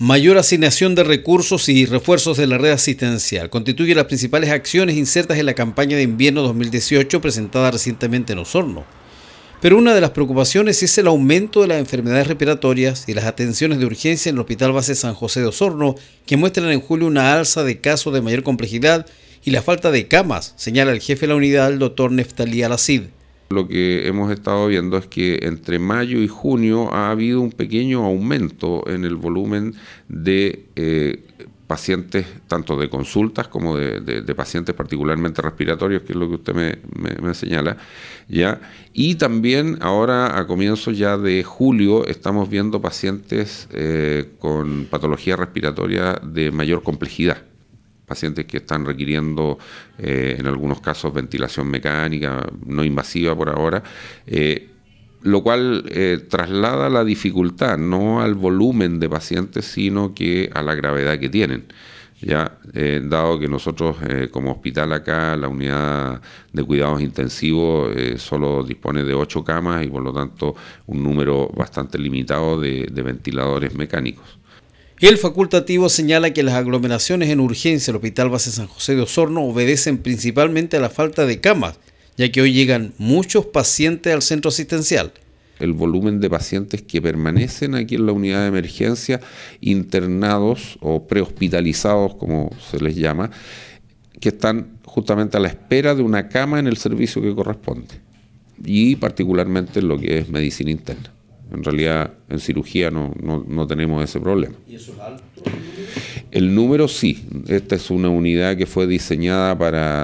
Mayor asignación de recursos y refuerzos de la red asistencial constituye las principales acciones insertas en la campaña de invierno 2018 presentada recientemente en Osorno. Pero una de las preocupaciones es el aumento de las enfermedades respiratorias y las atenciones de urgencia en el Hospital Base San José de Osorno, que muestran en julio una alza de casos de mayor complejidad y la falta de camas, señala el jefe de la unidad, el doctor Neftalí Alacid. Lo que hemos estado viendo es que entre mayo y junio ha habido un pequeño aumento en el volumen de eh, pacientes, tanto de consultas como de, pacientes particularmente respiratorios, que es lo que usted me, señala, ¿ya? Y también ahora a comienzos ya de julio estamos viendo pacientes eh, con patología respiratoria de mayor complejidad pacientes que están requiriendo eh, en algunos casos ventilación mecánica, no invasiva por ahora. Eh, lo cual eh, traslada la dificultad no al volumen de pacientes, sino que a la gravedad que tienen. Ya, dado que nosotros como hospital acá, la unidad de cuidados intensivos solo dispone de ocho camas y por lo tanto un número bastante limitado de ventiladores mecánicos. El facultativo señala que las aglomeraciones en urgencia del Hospital Base San José de Osorno obedecen principalmente a la falta de camas, ya que hoy llegan muchos pacientes al centro asistencial. El volumen de pacientes que permanecen aquí en la unidad de emergencia, internados o prehospitalizados, como se les llama, que están justamente a la espera de una cama en el servicio que corresponde, y particularmente en lo que es medicina interna. En realidad, en cirugía no, no, no tenemos ese problema. ¿Y eso es alto? El número sí. Esta es una unidad que fue diseñada para